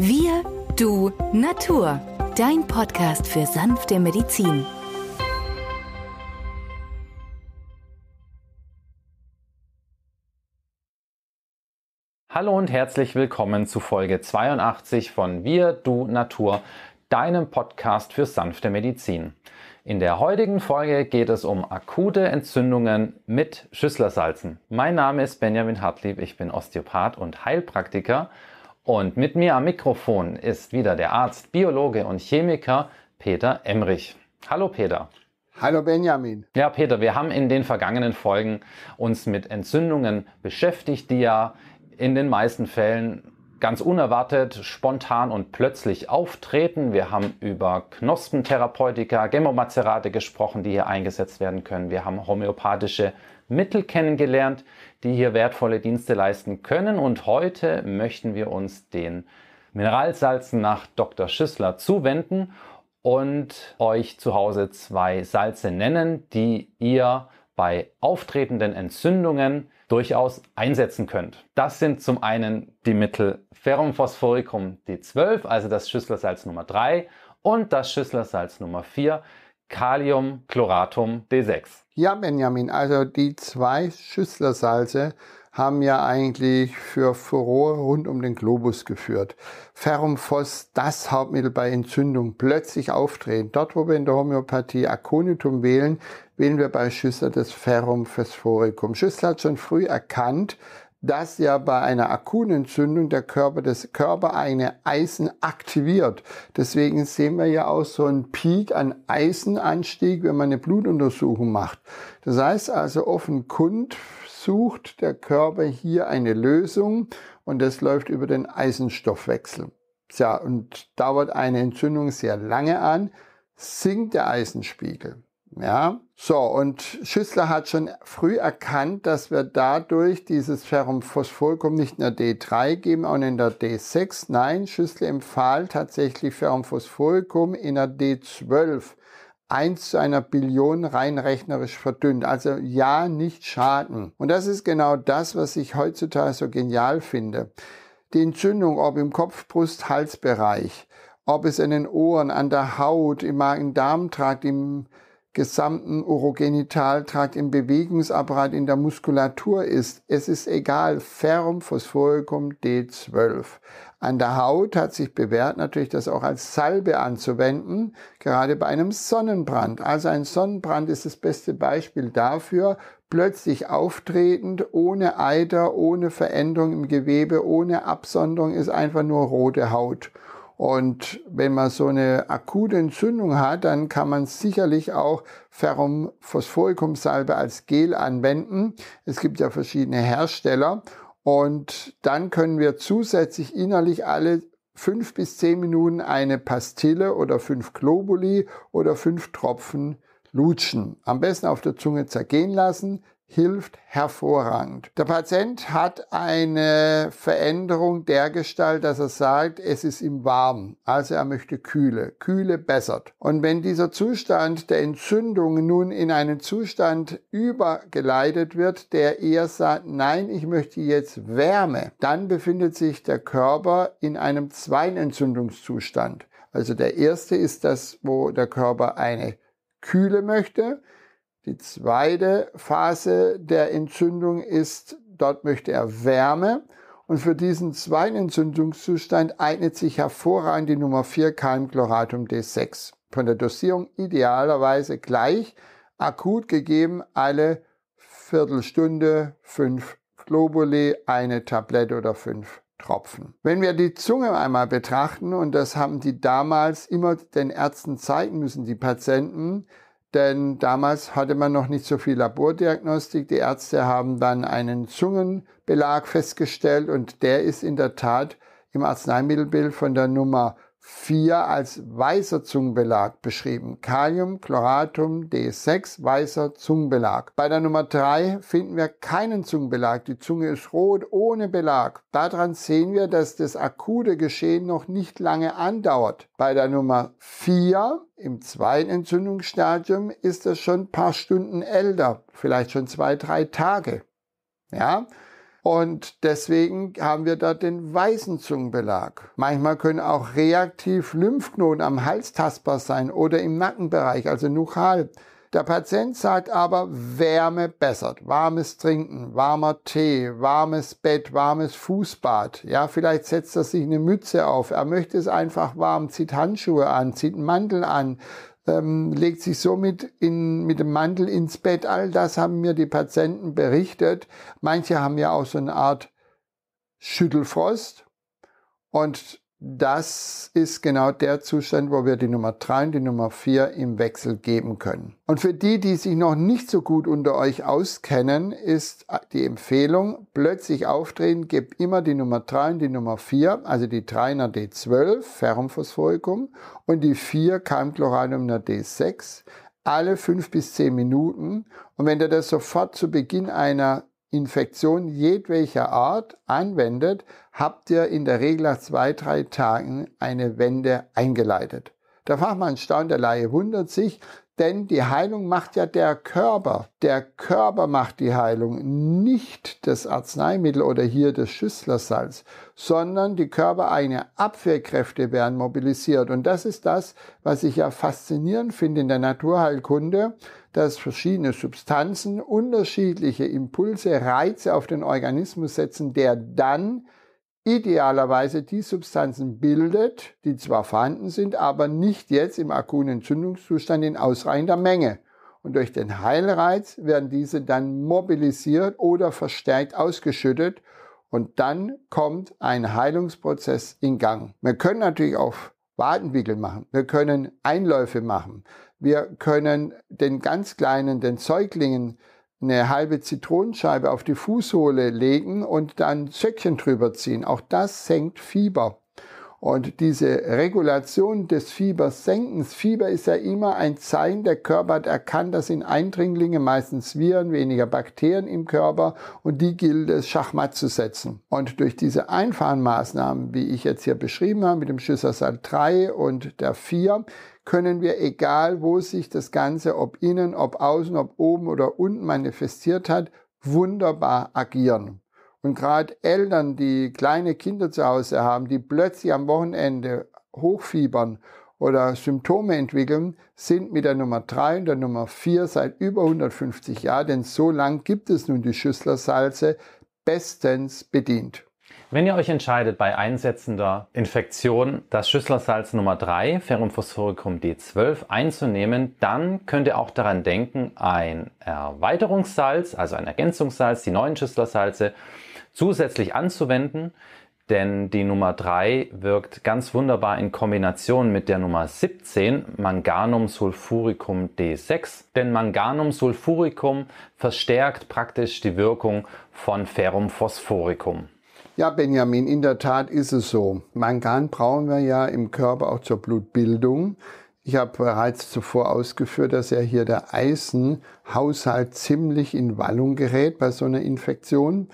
Wir, du, Natur. Dein Podcast für sanfte Medizin. Hallo und herzlich willkommen zu Folge 82 von Wir, du, Natur, deinem Podcast für sanfte Medizin. In der heutigen Folge geht es um akute Entzündungen mit Schüsslersalzen. Mein Name ist Benjamin Hartlieb, ich bin Osteopath und Heilpraktiker und mit mir am Mikrofon ist wieder der Arzt, Biologe und Chemiker Peter Emrich. Hallo Peter. Hallo Benjamin. Ja, Peter, wir haben in den vergangenen Folgen uns mit Entzündungen beschäftigt, die ja in den meisten Fällen ganz unerwartet, spontan und plötzlich auftreten. Wir haben über Knospentherapeutika, Gemmamacerate gesprochen, die hier eingesetzt werden können. Wir haben homöopathische Mittel kennengelernt, die hier wertvolle Dienste leisten können. Und heute möchten wir uns den Mineralsalzen nach Dr. Schüssler zuwenden und euch zu Hause zwei Salze nennen, die ihr bei auftretenden Entzündungen durchaus einsetzen könnt. Das sind zum einen die Mittel Ferrum phosphoricum D12, also das Schüsslersalz Nummer 3 und das Schüsslersalz Nummer 4. Kaliumchloratum D6. Ja, Benjamin, also die zwei Schüsslersalze haben ja eigentlich für Furore rund um den Globus geführt. Ferrum Ferrumfos, das Hauptmittel bei Entzündung, plötzlich auftreten. Dort, wo wir in der Homöopathie Aconitum wählen, wählen wir bei Schüssler das Ferrum phosphoricum. Schüssler hat schon früh erkannt, dass ja bei einer akuten Entzündung der Körper das Körper eine Eisen aktiviert. Deswegen sehen wir ja auch so einen Peak an Eisenanstieg, wenn man eine Blutuntersuchung macht. Das heißt also offenkund sucht der Körper hier eine Lösung und das läuft über den Eisenstoffwechsel. Tja, und dauert eine Entzündung sehr lange an, sinkt der Eisenspiegel. Ja, so, und Schüssler hat schon früh erkannt, dass wir dadurch dieses Ferrumphospholikum nicht in der D3 geben, auch in der D6. Nein, Schüssler empfahl tatsächlich Ferrumphospholikum in der D12 1 zu einer Billion rein rechnerisch verdünnt. Also ja, nicht schaden. Und das ist genau das, was ich heutzutage so genial finde. Die Entzündung, ob im Kopf, Brust, Halsbereich, ob es in den Ohren, an der Haut, im Magen-Darm-Trakt, im gesamten Urogenitaltrakt im Bewegungsapparat in der Muskulatur ist. Es ist egal, Ferrum phosphoricum D12. An der Haut hat sich bewährt, natürlich das auch als Salbe anzuwenden, gerade bei einem Sonnenbrand. Also ein Sonnenbrand ist das beste Beispiel dafür, plötzlich auftretend, ohne Eiter, ohne Veränderung im Gewebe, ohne Absonderung, ist einfach nur rote Haut. Und wenn man so eine akute Entzündung hat, dann kann man sicherlich auch Ferrum Phosphoricum-Salbe als Gel anwenden. Es gibt ja verschiedene Hersteller. Und dann können wir zusätzlich innerlich alle fünf bis zehn Minuten eine Pastille oder fünf Globuli oder fünf Tropfen lutschen. Am besten auf der Zunge zergehen lassen, hilft hervorragend. Der Patient hat eine Veränderung der Gestalt, dass er sagt, es ist ihm warm, also er möchte Kühle. Kühle bessert. Und wenn dieser Zustand der Entzündung nun in einen Zustand übergeleitet wird, der eher sagt, nein, ich möchte jetzt Wärme, dann befindet sich der Körper in einem Zweinentzündungszustand. Also der erste ist das, wo der Körper eine Kühle möchte. Die zweite Phase der Entzündung ist, dort möchte er Wärme. Und für diesen zweiten Entzündungszustand eignet sich hervorragend die Nummer 4 Keimchloratum D6. Von der Dosierung idealerweise gleich, akut gegeben alle Viertelstunde fünf Globuli, eine Tablette oder fünf Tropfen. Wenn wir die Zunge einmal betrachten, und das haben die damals immer den Ärzten zeigen müssen, die Patienten, denn damals hatte man noch nicht so viel Labordiagnostik. Die Ärzte haben dann einen Zungenbelag festgestellt und der ist in der Tat im Arzneimittelbild von der Nummer 4 als weißer Zungenbelag beschrieben. Kalium Chloratum D6, weißer Zungenbelag. Bei der Nummer 3 finden wir keinen Zungenbelag. Die Zunge ist rot ohne Belag. Daran sehen wir, dass das akute Geschehen noch nicht lange andauert. Bei der Nummer 4 im zweiten Entzündungsstadium ist das schon ein paar Stunden älter, vielleicht schon zwei, drei Tage. Ja, und deswegen haben wir dort den weißen Zungenbelag. Manchmal können auch reaktiv Lymphknoten am Hals tastbar sein oder im Nackenbereich, also Nuchal. Der Patient sagt aber, Wärme bessert. Warmes Trinken, warmer Tee, warmes Bett, warmes Fußbad. Ja, vielleicht setzt er sich eine Mütze auf. Er möchte es einfach warm, zieht Handschuhe an, zieht einen Mantel an, ähm, legt sich somit in, mit dem Mantel ins Bett. All das haben mir die Patienten berichtet. Manche haben ja auch so eine Art Schüttelfrost. Und das ist genau der Zustand, wo wir die Nummer 3 und die Nummer 4 im Wechsel geben können. Und für die, die sich noch nicht so gut unter euch auskennen, ist die Empfehlung, plötzlich aufdrehen, gebt immer die Nummer 3 und die Nummer 4, also die 3 einer D12, Ferrumphosphorikum, und die 4 Keimchloranum einer D6, alle 5 bis 10 Minuten. Und wenn ihr das sofort zu Beginn einer Infektion jedwelcher Art anwendet, habt ihr in der Regel nach zwei, drei Tagen eine Wende eingeleitet. Der Fachmann staunt, der Laie wundert sich, denn die Heilung macht ja der Körper. Der Körper macht die Heilung, nicht das Arzneimittel oder hier das Schüsslersalz, sondern die körpereigene Abwehrkräfte werden mobilisiert. Und das ist das, was ich ja faszinierend finde in der Naturheilkunde, dass verschiedene Substanzen unterschiedliche Impulse, Reize auf den Organismus setzen, der dann idealerweise die Substanzen bildet, die zwar vorhanden sind, aber nicht jetzt im akuten Entzündungszustand in ausreichender Menge. Und durch den Heilreiz werden diese dann mobilisiert oder verstärkt ausgeschüttet und dann kommt ein Heilungsprozess in Gang. Wir können natürlich auch Wadenwickel machen, wir können Einläufe machen, wir können den ganz kleinen, den Säuglingen eine halbe Zitronenscheibe auf die Fußsohle legen und dann ein drüber ziehen. Auch das senkt Fieber. Und diese Regulation des Fiebersenkens, Fieber ist ja immer ein Zeichen, der Körper hat erkannt, dass sind Eindringlinge, meistens Viren, weniger Bakterien im Körper und die gilt es schachmatt zu setzen. Und durch diese Einfahrenmaßnahmen, wie ich jetzt hier beschrieben habe, mit dem Schüssersal 3 und der 4, können wir, egal wo sich das Ganze, ob innen, ob außen, ob oben oder unten manifestiert hat, wunderbar agieren. Und gerade Eltern, die kleine Kinder zu Hause haben, die plötzlich am Wochenende hochfiebern oder Symptome entwickeln, sind mit der Nummer 3 und der Nummer 4 seit über 150 Jahren, denn so lang gibt es nun die Schüsslersalze, bestens bedient. Wenn ihr euch entscheidet, bei einsetzender Infektion das Schüsslersalz Nummer 3, Ferrum phosphoricum D12, einzunehmen, dann könnt ihr auch daran denken, ein Erweiterungssalz, also ein Ergänzungssalz, die neuen Schüsslersalze, zusätzlich anzuwenden, denn die Nummer 3 wirkt ganz wunderbar in Kombination mit der Nummer 17, Manganum Sulfuricum D6. Denn Manganum Sulfuricum verstärkt praktisch die Wirkung von Ferrum Phosphoricum. Ja, Benjamin, in der Tat ist es so. Mangan brauchen wir ja im Körper auch zur Blutbildung. Ich habe bereits zuvor ausgeführt, dass ja hier der Eisenhaushalt ziemlich in Wallung gerät bei so einer Infektion.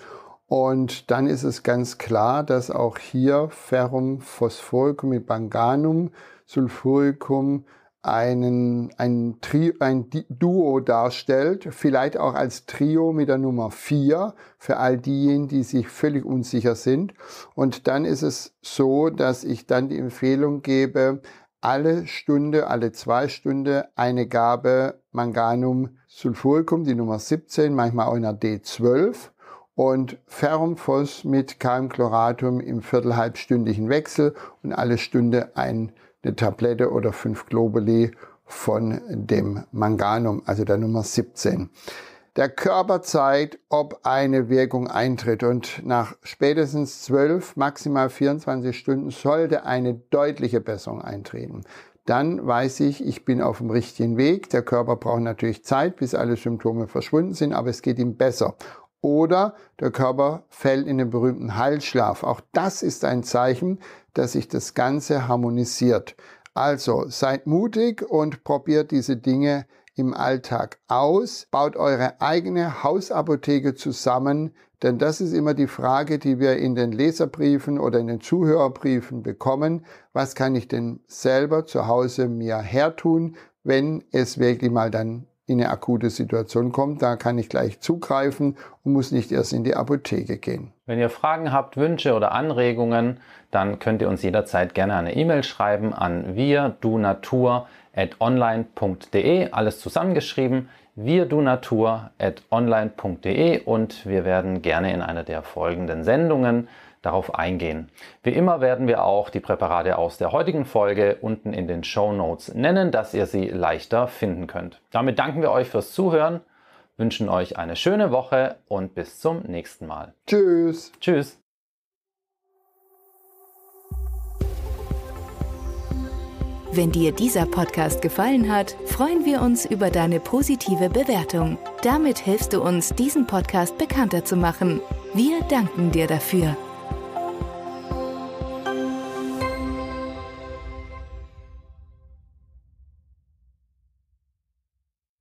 Und dann ist es ganz klar, dass auch hier Ferrum phosphoricum mit Banganum sulfuricum einen, ein, Trio, ein Duo darstellt, vielleicht auch als Trio mit der Nummer 4 für all diejenigen, die sich völlig unsicher sind. Und dann ist es so, dass ich dann die Empfehlung gebe, alle Stunde, alle zwei Stunden eine Gabe Manganum sulfuricum, die Nummer 17, manchmal auch in der D12 und Ferrumfos mit Calmchloratum im viertelhalbstündigen Wechsel und alle Stunde eine Tablette oder fünf Globuli von dem Manganum, also der Nummer 17. Der Körper zeigt, ob eine Wirkung eintritt und nach spätestens 12, maximal 24 Stunden sollte eine deutliche Besserung eintreten. Dann weiß ich, ich bin auf dem richtigen Weg. Der Körper braucht natürlich Zeit, bis alle Symptome verschwunden sind, aber es geht ihm besser. Oder der Körper fällt in den berühmten Heilschlaf. Auch das ist ein Zeichen, dass sich das Ganze harmonisiert. Also seid mutig und probiert diese Dinge im Alltag aus. Baut eure eigene Hausapotheke zusammen, denn das ist immer die Frage, die wir in den Leserbriefen oder in den Zuhörerbriefen bekommen. Was kann ich denn selber zu Hause mir hertun, wenn es wirklich mal dann in eine akute Situation kommt. Da kann ich gleich zugreifen und muss nicht erst in die Apotheke gehen. Wenn ihr Fragen habt, Wünsche oder Anregungen, dann könnt ihr uns jederzeit gerne eine E-Mail schreiben an wirdunatur.online.de, alles zusammengeschrieben wirdunatur.online.de und wir werden gerne in einer der folgenden Sendungen darauf eingehen. Wie immer werden wir auch die Präparate aus der heutigen Folge unten in den Show Notes nennen, dass ihr sie leichter finden könnt. Damit danken wir euch fürs Zuhören, wünschen euch eine schöne Woche und bis zum nächsten Mal. Tschüss. Tschüss. Wenn dir dieser Podcast gefallen hat, freuen wir uns über deine positive Bewertung. Damit hilfst du uns, diesen Podcast bekannter zu machen. Wir danken dir dafür.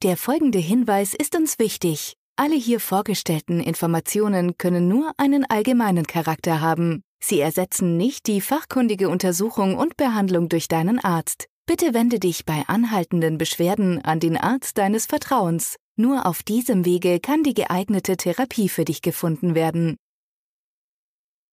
Der folgende Hinweis ist uns wichtig. Alle hier vorgestellten Informationen können nur einen allgemeinen Charakter haben. Sie ersetzen nicht die fachkundige Untersuchung und Behandlung durch deinen Arzt. Bitte wende dich bei anhaltenden Beschwerden an den Arzt deines Vertrauens. Nur auf diesem Wege kann die geeignete Therapie für dich gefunden werden.